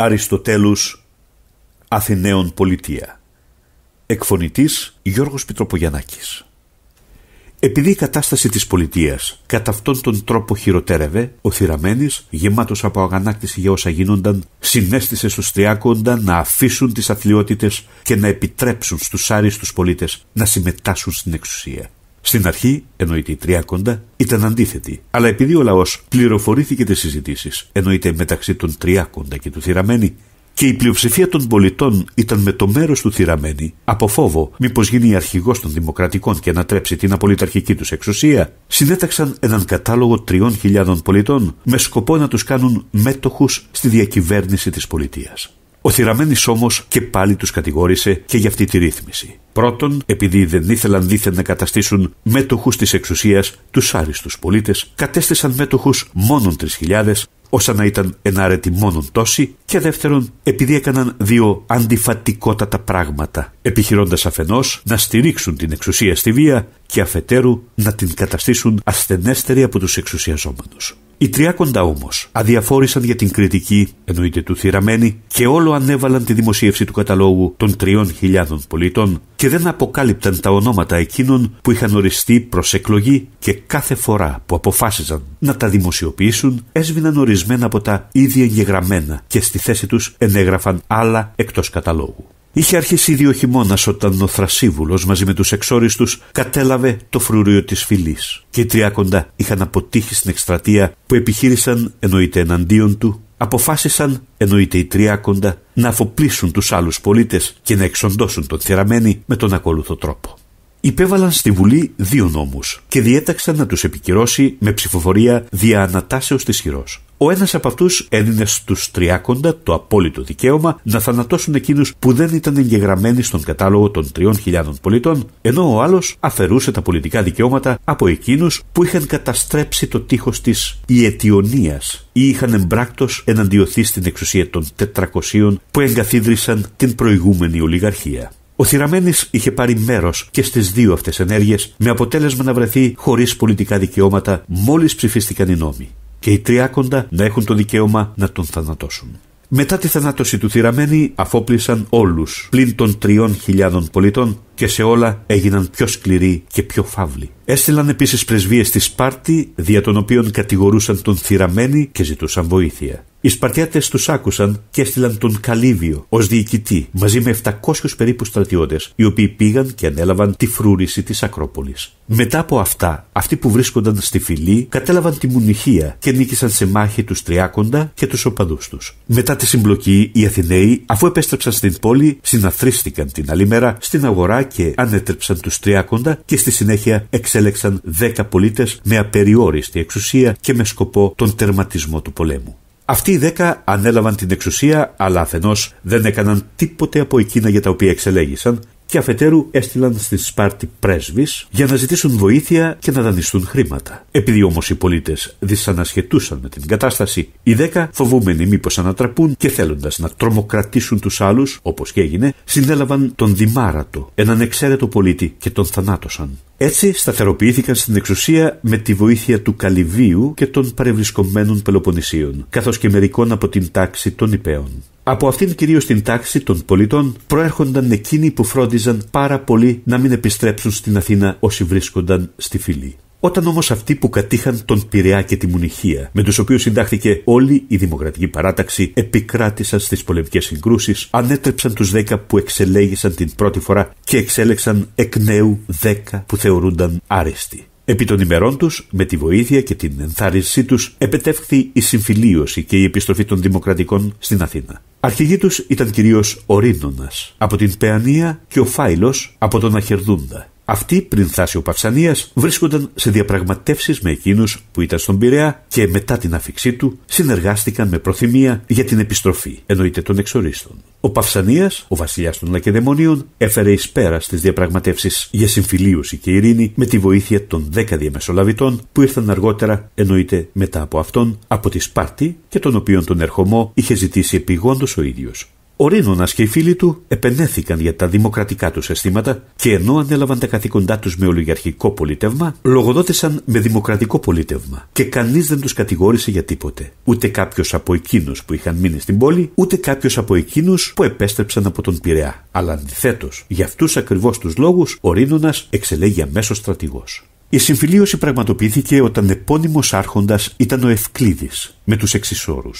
Αριστοτέλους Αθηναίων Πολιτεία Εκφωνητής Γιώργος Πιτροπογιαννάκης επειδή η κατάσταση της πολιτείας κατά αυτόν τον τρόπο χειροτέρευε, ο Θυραμένης, γεμάτος από αγανάκτηση για όσα γίνονταν, συνέστησε στους Τριάκοντα να αφήσουν τις αθλειότητες και να επιτρέψουν στους άριστους πολίτες να συμμετάσχουν στην εξουσία. Στην αρχή, εννοείται η Τριάκοντα, ήταν αντίθετη, αλλά επειδή ο λαός πληροφορήθηκε τις συζητήσεις, εννοείται μεταξύ των Τριάκοντα και του Θηραμένη, και η πλειοψηφία των πολιτών ήταν με το μέρος του θυραμένη, από φόβο μήπως γίνει αρχηγός των Δημοκρατικών και ανατρέψει την απολυταρχική τους εξουσία, συνέταξαν έναν κατάλογο τριών χιλιάδων πολιτών με σκοπό να τους κάνουν μέτοχους στη διακυβέρνηση της πολιτείας. Ο θυραμένη όμως και πάλι τους κατηγόρησε και για αυτή τη ρύθμιση. Πρώτον, επειδή δεν ήθελαν δίθεν να καταστήσουν μέτοχους της εξουσίας τους άριστους πολίτες, κατέστησαν μέτοχους μόνον 3.000, όσα να ήταν ενάρετοι μόνον τόσοι, και δεύτερον, επειδή έκαναν δύο αντιφατικότατα πράγματα, επιχειρώντας αφενός να στηρίξουν την εξουσία στη βία και αφετέρου να την καταστήσουν ασθενέστερη από τους εξουσιαζόμενους. Οι τριάκοντα όμως αδιαφόρησαν για την κριτική, εννοείται του θυραμένη, και όλο ανέβαλαν τη δημοσίευση του καταλόγου των τριών χιλιάδων πολιτών και δεν αποκάλυπταν τα ονόματα εκείνων που είχαν οριστεί προς εκλογή και κάθε φορά που αποφάσιζαν να τα δημοσιοποιήσουν έσβηναν ορισμένα από τα ίδια εγγεγραμμένα και στη θέση τους ενέγραφαν άλλα εκτός καταλόγου. Είχε αρχίσει ο χειμώνας όταν ο Θρασίβουλος μαζί με τους εξόριστους κατέλαβε το φρουρίο της φυλής. Και οι Τριάκοντα είχαν αποτύχει στην εκστρατεία που επιχείρησαν εννοείται εναντίον του, αποφάσισαν εννοείται οι Τριάκοντα να αφοπλίσουν τους άλλους πολίτες και να εξοντώσουν τον θεραμένη με τον ακόλουθο τρόπο υπέβαλαν στη Βουλή δύο νόμους και διέταξαν να τους επικυρώσει με ψηφοφορία δια ανατάσεως της χειρός. Ο ένας από αυτούς έδινε στους Τριάκοντα το απόλυτο δικαίωμα να θανατώσουν εκείνους που δεν ήταν εγγεγραμμένοι στον κατάλογο των 3.000 πολιτών, ενώ ο άλλος αφαιρούσε τα πολιτικά δικαιώματα από εκείνους που είχαν καταστρέψει το τείχος της Ιετιονίας ή είχαν εμπράκτος εναντιωθεί στην εξουσία των 400 που εγκαθίδρυσαν την προηγούμενη ολιγαρχία. Ο Θηραμένη είχε πάρει μέρος και στις δύο αυτές ενέργειες, με αποτέλεσμα να βρεθεί χωρίς πολιτικά δικαιώματα μόλις ψηφίστηκαν οι νόμοι και οι τριάκοντα να έχουν το δικαίωμα να τον θανατώσουν. Μετά τη θανάτωση του θυραμένη αφόπλησαν όλους πλην των τριών χιλιάδων πολιτών και σε όλα έγιναν πιο σκληροί και πιο φαύλοι. Έστειλαν επίσης πρεσβείες στη Σπάρτη, δια των οποίων κατηγορούσαν τον θυραμένη και ζητούσαν βοήθεια. Οι σπαρτιάτες τους άκουσαν και έστειλαν τον Καλύβιο ως διοικητή μαζί με 700 περίπου στρατιώτες οι οποίοι πήγαν και ανέλαβαν τη φρούρηση της Ακρόπολης. Μετά από αυτά, αυτοί που βρίσκονταν στη φυλή κατέλαβαν τη Μουνιχία και νίκησαν σε μάχη τους Τριάκοντα και τους οπαδούς τους. Μετά τη συμπλοκή, οι Αθηναίοι, αφού επέστρεψαν στην πόλη, συναθρίστηκαν την άλλη μέρα στην αγορά και ανέτρεψαν τους Τριάκοντα και στη συνέχεια εξέλεξαν 10 πολίτες με απεριόριστη εξουσία και με σκοπό τον τερματισμό του πολέμου. Αυτοί οι δέκα ανέλαβαν την εξουσία, αλλά αφενός δεν έκαναν τίποτε από εκείνα για τα οποία εξελέγησαν και αφετέρου έστειλαν στην Σπάρτη πρέσβεις για να ζητήσουν βοήθεια και να δανειστούν χρήματα. Επειδή όμως οι πολίτες δυσανασχετούσαν με την κατάσταση, οι δέκα, φοβούμενοι μήπως ανατραπούν και θέλοντας να τρομοκρατήσουν τους άλλους, όπως και έγινε, συνέλαβαν τον Δημάρατο, έναν εξαίρετο πολίτη και τον θανάτωσαν. Έτσι σταθεροποιήθηκαν στην εξουσία με τη βοήθεια του Καλυβίου και των παρευρισκομένων Πελοποννησίων, καθώς και μερικών από την τάξη των Ιππέων. Από αυτήν κυρίως την τάξη των πολιτών προέρχονταν εκείνοι που φρόντιζαν πάρα πολύ να μην επιστρέψουν στην Αθήνα όσοι βρίσκονταν στη φυλή. Όταν όμως αυτοί που κατήχαν τον Πειραιά και τη Μουνυχία, με τους οποίους συντάχθηκε όλη η Δημοκρατική Παράταξη, επικράτησαν στις πολεμικές συγκρούσεις, ανέτρεψαν τους 10 που εξελέγησαν την πρώτη φορά και εξέλεξαν εκ νέου 10 που θεωρούνταν άρεστοι. Επί των ημερών τους, με τη βοήθεια και την ενθάρρυνσή τους, επετεύχθη η συμφιλίωση και η επιστροφή των Δημοκρατικών στην Αθήνα. Αρχηγοί τους ήταν κυρίως ο Ρήνωνας, από την Παιανία και ο Φάιλος από τον Αχερδούντα. Αυτοί πριν θάσει ο Παυσανίας βρίσκονταν σε διαπραγματεύσεις με εκείνους που ήταν στον Πειραιά και μετά την άφηξή του συνεργάστηκαν με προθυμία για την επιστροφή, εννοείται των εξορίστων. Ο Παυσανίας, ο βασιλιάς των Λακεδαιμονίων, έφερε εις πέρας στι διαπραγματεύσεις για συμφιλίωση και ειρήνη με τη βοήθεια των 10 διαμεσολαβητών που ήρθαν αργότερα, εννοείται μετά από αυτόν, από τη Σπάρτη και τον οποίον τον Ερχομό είχε ζητήσει επιγόντως ο ίδιος. Ο Ρήνονας και οι φίλοι του επενέθηκαν για τα δημοκρατικά τους αισθήματα και ενώ ανέλαβαν τα καθήκοντά τους με ολιγαρχικό πολιτεύμα, λογοδότησαν με δημοκρατικό πολίτευμα. Και κανείς δεν τους κατηγόρησε για τίποτε. Ούτε κάποιος από εκείνους που είχαν μείνει στην πόλη, ούτε κάποιος από εκείνους που επέστρεψαν από τον Πειραιά. Αλλά αντιθέτως, για αυτούς ακριβώς τους λόγους, ο Ρήνονα εξελέγει αμέσως στρατηγός. Η συμφιλίωση πραγματοποιήθηκε όταν επώνυμος άρχοντας ήταν ο Ευκλήδης με τους εξισόρους.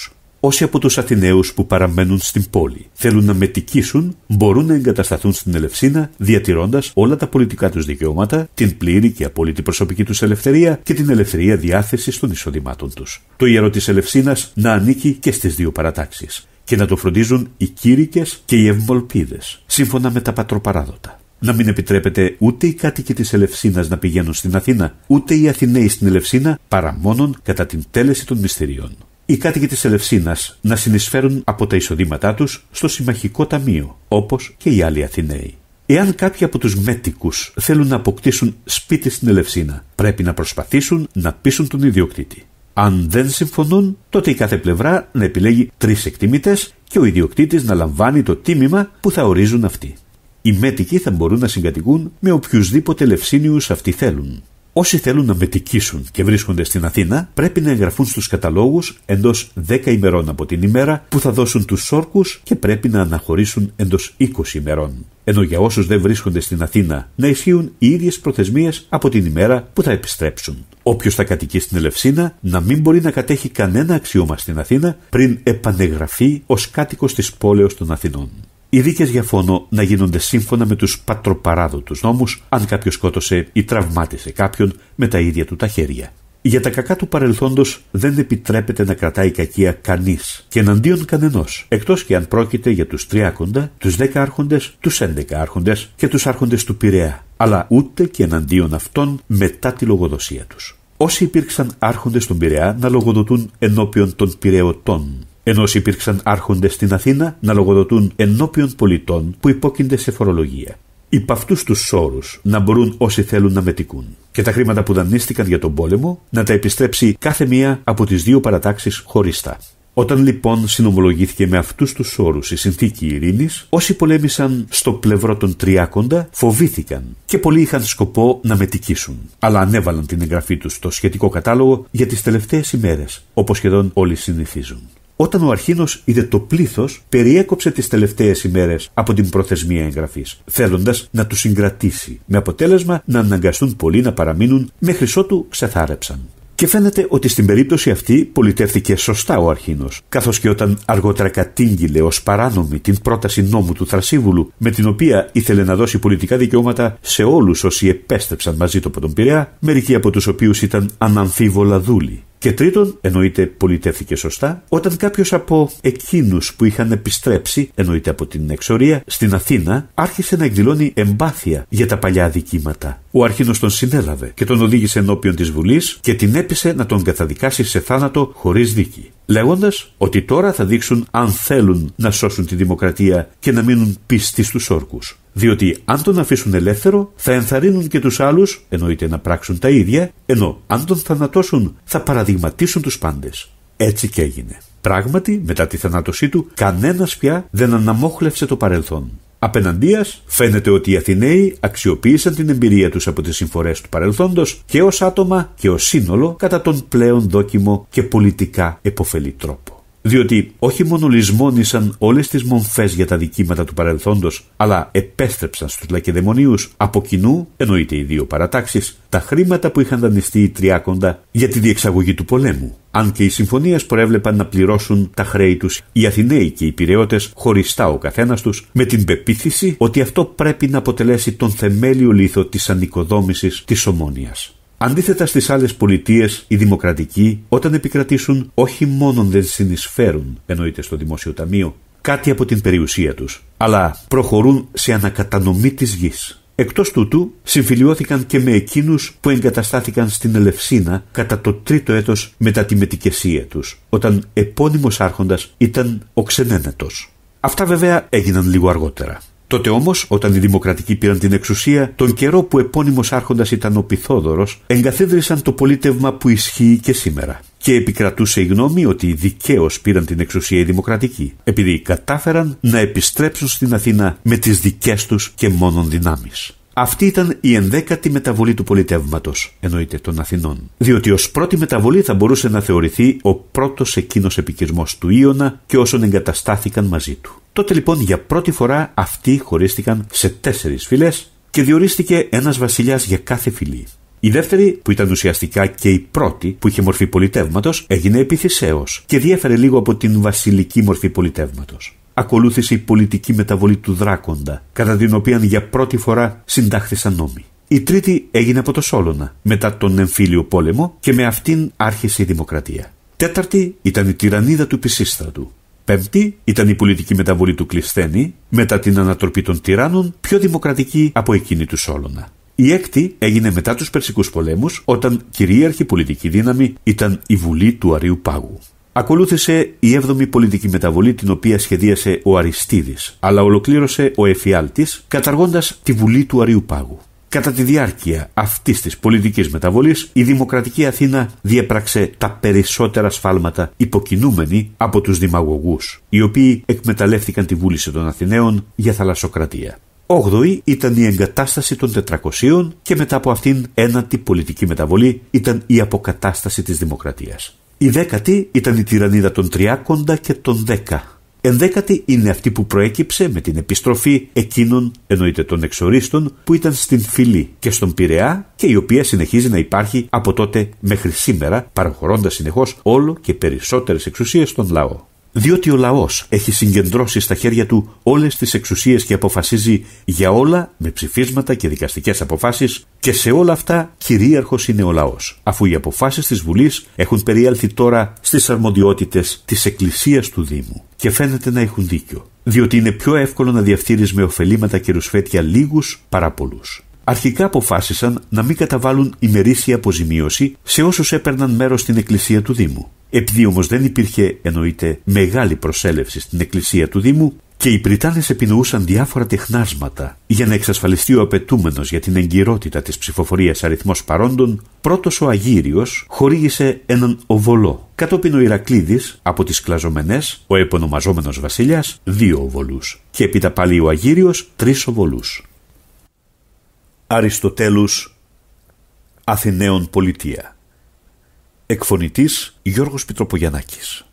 Όσοι από τους Αθηναίους που παραμένουν στην πόλη θέλουν να μετικήσουν, μπορούν να εγκατασταθούν στην Ελευσίνα διατηρώντας όλα τα πολιτικά τους δικαιώματα, την πλήρη και απόλυτη προσωπική τους ελευθερία και την ελευθερία διάθεσης των εισοδημάτων τους. Το ιερό της Ελευσίνας να ανήκει και στις δύο παρατάξεις και να το φροντίζουν οι κήρυκες και οι ευμολπίδες, σύμφωνα με τα πατροπαράδοτα. Να μην επιτρέπεται ούτε οι κάτοικοι της Ελευσίνας να πηγαίνουν στην Αθήνα, ούτε οι Αθηναίοι στην Ελευσίνα παρά μόνον κατά την τέλεση των μυστηριών οι κάτοικοι της Ελευσίνας να συνεισφέρουν από τα εισοδήματά τους στο Συμμαχικό Ταμείο, όπως και οι άλλοι Αθηναίοι. Εάν κάποιοι από τους μέτικους θέλουν να αποκτήσουν σπίτι στην Ελευσίνα, πρέπει να προσπαθήσουν να πείσουν τον ιδιοκτήτη. Αν δεν συμφωνούν, τότε η κάθε πλευρά να επιλέγει τρεις εκτιμητές και ο ιδιοκτήτης να λαμβάνει το τίμημα που θα ορίζουν αυτοί. Οι μέτικοι θα μπορούν να συγκατοικούν με οποιουσδήποτε Ελευσίνιους αυτοί θέλουν. Όσοι θέλουν να μετικήσουν και βρίσκονται στην Αθήνα πρέπει να εγγραφούν στους καταλόγους εντός 10 ημερών από την ημέρα που θα δώσουν τους όρκους και πρέπει να αναχωρήσουν εντός 20 ημερών. Ενώ για όσους δεν βρίσκονται στην Αθήνα να ισχύουν οι ίδιες προθεσμίες από την ημέρα που θα επιστρέψουν. Όποιος θα κατοικεί στην Ελευσίνα να μην μπορεί να κατέχει κανένα αξίωμα στην Αθήνα πριν επανεγραφεί ως κάτοικος της πόλεως των Αθηνών. Οι δίκες για φόνο να γίνονται σύμφωνα με τους πατροπαράδοτους νόμους, αν κάποιος σκότωσε ή τραυμάτισε κάποιον με τα ίδια του τα χέρια. Για τα κακά του παρελθόντος δεν επιτρέπεται να κρατάει κακία κανείς και εναντίον κανενός, εκτός και αν πρόκειται για τους Τριάκοντα, τους Δέκα Άρχοντες, τους Έντεκα Άρχοντες και τους Άρχοντες του Πειραιά, αλλά ούτε και εναντίον αυτών μετά τη λογοδοσία τους. Όσοι υπήρξαν άρχοντες στον Πειραιά να λογοδοτούν ενώπιον των Πειραιωτών ενώ υπήρξαν άρχοντες στην Αθήνα να λογοδοτούν ενώπιον πολιτών που υπόκεινται σε φορολογία. Υπ' αυτούς τους όρους να μπορούν όσοι θέλουν να μετικούν. Και τα χρήματα που δανείστηκαν για τον πόλεμο να τα επιστρέψει κάθε μία από τις δύο παρατάξεις χωριστά. Όταν λοιπόν συνομολογήθηκε με αυτούς τους όρους η συνθήκη ειρήνης, όσοι πολέμησαν στο πλευρό των Τριάκοντα φοβήθηκαν και πολλοί είχαν σκοπό να μετικήσουν. Αλλά ανέβαλαν την εγγραφή τους στο σχετικό κατάλογο για τις τελευταίες ημέρες, όπως σχεδόν όλοι συνηθίζουν. Όταν ο Αρχίνο είδε το πλήθος, περιέκοψε τις τελευταίες ημέρες από την προθεσμία εγγραφής, θέλοντας να τους συγκρατήσει, με αποτέλεσμα να αναγκαστούν πολλοί να παραμείνουν μέχρι ότου ξεθάρεψαν. Και φαίνεται ότι στην περίπτωση αυτή πολιτεύθηκε σωστά ο Αρχίνος, καθώς και όταν αργότερα κατήγγειλε ως παράνομη την πρόταση νόμου του Θρασίβουλου, με την οποία ήθελε να δώσει πολιτικά δικαιώματα σε όλους όσοι επέστρεψαν μαζί του από τον Πειραιά, μερικοί από τους οποίους ήταν αναμφίβολα δούλοι. Και τρίτον, εννοείται πολιτεύθηκε σωστά, όταν κάποιος από εκείνους που είχαν επιστρέψει, εννοείται από την εξορία, στην Αθήνα, άρχισε να εκδηλώνει εμπάθεια για τα παλιά δικήματα ο Αρχίνος τον συνέλαβε και τον οδήγησε ενώπιον της Βουλής και την έπεισε να τον καταδικάσει σε θάνατο χωρίς δίκη. Λέγοντας ότι τώρα θα δείξουν αν θέλουν να σώσουν τη δημοκρατία και να μείνουν πιστοί στους όρκους. Διότι αν τον αφήσουν ελεύθερο, θα ενθαρρύνουν και τους άλλους, εννοείται να πράξουν τα ίδια, ενώ αν τον θανατώσουν, θα παραδειγματίσουν τους πάντες. Έτσι και έγινε. Πράγματι, μετά τη θανάτωσή του, κανένας πια δεν αναμόχλευσε το παρελθόν. Απέναντίας, φαίνεται ότι οι Αθηναίοι αξιοποίησαν την εμπειρία τους από τις συμφορές του παρελθόντος και ως άτομα και ως σύνολο κατά τον πλέον δόκιμο και πολιτικά επωφελή τρόπο διότι όχι μόνο λησμόνησαν όλες τις μομφές για τα δικήματα του παρελθόντος, αλλά επέστρεψαν στους λακεδαιμονίους από κοινού, εννοείται οι δύο παρατάξεις, τα χρήματα που είχαν δανειστεί οι Τριάκοντα για τη διεξαγωγή του πολέμου. Αν και οι συμφωνίες προέβλεπαν να πληρώσουν τα χρέη τους οι Αθηναίοι και οι Πυραιώτε χωριστά ο καθένας τους, με την πεποίθηση ότι αυτό πρέπει να αποτελέσει τον θεμέλιο λίθο της ανοικοδόμησης της ομόνοια. Αντίθετα στις άλλες πολιτείες, οι δημοκρατικοί όταν επικρατήσουν όχι μόνον δεν συνεισφέρουν, εννοείται στο δημόσιο ταμείο, κάτι από την περιουσία τους, αλλά προχωρούν σε ανακατανομή της γης. Εκτός τούτου, συμφιλιώθηκαν και με εκείνους που εγκαταστάθηκαν στην Ελευσίνα κατά το τρίτο έτος μετά τη μετικεσία τους, όταν επώνυμος άρχοντας ήταν ο Ξενένετος. Αυτά βέβαια έγιναν λίγο αργότερα. Τότε όμως, όταν οι Δημοκρατικοί πήραν την εξουσία, τον καιρό που επώνυμος άρχοντας ήταν ο Πιθόδωρο, εγκαθίδρυσαν το πολίτευμα που ισχύει και σήμερα. Και επικρατούσε η γνώμη ότι δικαίως πήραν την εξουσία οι Δημοκρατικοί, επειδή κατάφεραν να επιστρέψουν στην Αθήνα με τις δικές τους και μόνον δυνάμεις. Αυτή ήταν η ενδέκατη μεταβολή του πολιτεύματος, εννοείται των Αθηνών. Διότι ως πρώτη μεταβολή θα μπορούσε να θεωρηθεί ο πρώτος εκείνος επικισμό του Ιωνα και όσων εγκαταστάθηκαν μαζί του. Τότε λοιπόν για πρώτη φορά αυτοί χωρίστηκαν σε τέσσερις φυλές και διορίστηκε ένας βασιλιάς για κάθε φυλή. Η δεύτερη, που ήταν ουσιαστικά και η πρώτη που είχε μορφή πολιτεύματο, έγινε επιθυσέως και διέφερε λίγο από την βασιλική μορφή πολιτεύματο. Ακολούθησε η πολιτική μεταβολή του Δράκοντα, κατά την οποία για πρώτη φορά συντάχθησαν νόμοι. Η τρίτη έγινε από το Σόλωνα, μετά τον εμφύλιο πόλεμο και με αυτήν άρχισε η δημοκρατία. Τέταρτη ήταν η τυραννίδα του Πισίστρατου, Πέμπτη ήταν η πολιτική μεταβολή του Κλισθένη, μετά την ανατροπή των τυράννων, πιο δημοκρατική από εκείνη του Σόλωνα. Η έκτη έγινε μετά τους Περσικούς πολέμους, όταν κυρίαρχη πολιτική δύναμη ήταν η Βουλή του Αριού Πάγου. Ακολούθησε η έβδομη πολιτική μεταβολή την οποία σχεδίασε ο Αριστίδης, αλλά ολοκλήρωσε ο Εφιάλτης καταργώντας τη Βουλή του Αριού Πάγου. Κατά τη διάρκεια αυτής της πολιτικής μεταβολής, η Δημοκρατική Αθήνα διέπραξε τα περισσότερα σφάλματα υποκινούμενη από τους δημαγωγούς, οι οποίοι εκμεταλλεύτηκαν τη βούληση των Αθηναίων για θαλασσοκρατία. Όγδοη εγκατάσταση των 400 και μετά από αυτήν ένατη πολιτική μεταβολή ήταν η αποκατάσταση της δημοκρατίας. Η δέκατη ήταν η τυραννίδα των 30 και των 10 Ενδέκατη είναι αυτή που προέκυψε με την επιστροφή εκείνων εννοείται των εξορίστων που ήταν στην φυλή και στον Πειραιά και η οποία συνεχίζει να υπάρχει από τότε μέχρι σήμερα παραχωρώντας συνεχώς όλο και περισσότερες εξουσίες στον λαό διότι ο λαός έχει συγκεντρώσει στα χέρια του όλες τις εξουσίες και αποφασίζει για όλα με ψηφίσματα και δικαστικές αποφάσεις και σε όλα αυτά κυρίαρχος είναι ο λαός, αφού οι αποφάσεις της Βουλής έχουν περιέλθει τώρα στις αρμοδιότητες της Εκκλησίας του Δήμου και φαίνεται να έχουν δίκιο, διότι είναι πιο εύκολο να διαφθείρεις με ωφελήματα και ρουσφέτια λίγους παρά πολλούς αρχικά αποφάσισαν να μην καταβάλουν ημερήσια αποζημίωση σε όσους έπαιρναν μέρος στην εκκλησία του Δήμου. Επειδή όμως δεν υπήρχε, εννοείται, μεγάλη προσέλευση στην εκκλησία του Δήμου και οι Πριτάνες επινοούσαν διάφορα τεχνάσματα για να εξασφαλιστεί ο απαιτούμενος για την εγκυρότητα της ψηφοφορίας αριθμός παρόντων, πρώτος ο Αγύριος χορήγησε έναν οβολό. Κατόπιν ο Ηρακλήδη από τις Κλαζομενές, ο επωνομαζόμενος Βασιλιάς, δύο οβολούς. Και έπειτα πάλι ο Αγύριος τρεις οβολούς. Αριστοτέλους Αθηναίων Πολιτεία Εκφωνητής Γιώργος Πιτροπογιαννάκης